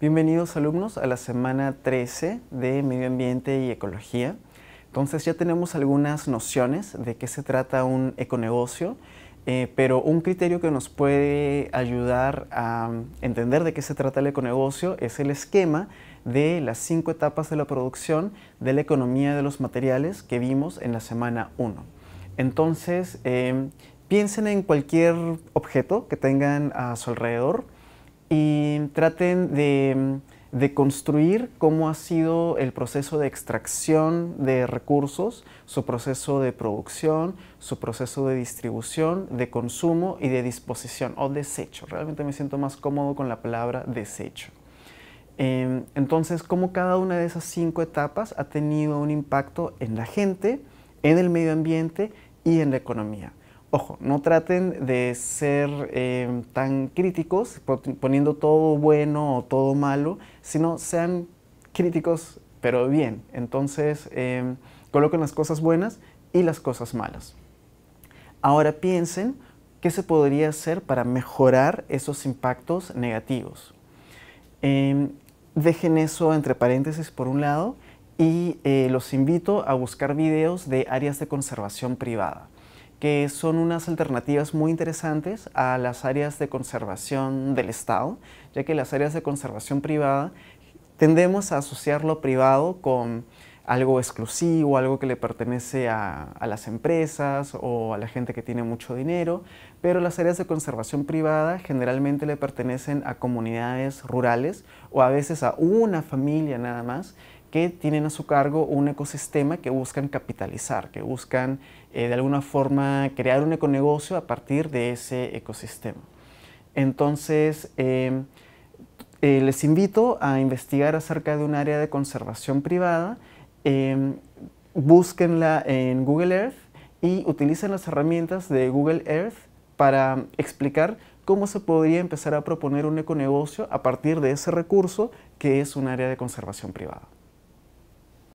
Bienvenidos alumnos a la semana 13 de Medio Ambiente y Ecología. Entonces ya tenemos algunas nociones de qué se trata un econegocio, eh, pero un criterio que nos puede ayudar a entender de qué se trata el econegocio es el esquema de las cinco etapas de la producción de la economía de los materiales que vimos en la semana 1. Entonces, eh, piensen en cualquier objeto que tengan a su alrededor y traten de, construir cómo ha sido el proceso de extracción de recursos, su proceso de producción, su proceso de distribución, de consumo y de disposición o desecho. Realmente me siento más cómodo con la palabra desecho. Em, entonces, cómo cada una de esas cinco etapas ha tenido un impacto en la gente, en el medio ambiente y en la economía. Ojo, no traten de ser em, tan críticos, poniendo todo bueno o todo malo, sino sean críticos, pero bien. Entonces, em, coloquen las cosas buenas y las cosas malas. Ahora piensen qué se podría hacer para mejorar esos impactos negativos. Em, dejen eso entre paréntesis por un lado y eh, los invito a buscar videos de áreas de conservación privada que son unas alternativas muy interesantes a las áreas de conservación del Estado, ya que las áreas de conservación privada tendemos a asociar lo privado con algo exclusivo, algo que le pertenece a, las empresas o a la gente que tiene mucho dinero, pero las áreas de conservación privada generalmente le pertenecen a comunidades rurales o a veces a una familia nada más que tienen a su cargo un ecosistema que buscan capitalizar, que buscan eh, de alguna forma crear un econegocio a partir de ese ecosistema. Entonces, em, eh, les invito a investigar acerca de un área de conservación privada, em, búsquenla en Google Earth y utilicen las herramientas de Google Earth para explicar cómo se podría empezar a proponer un econegocio a partir de ese recurso que es un área de conservación privada.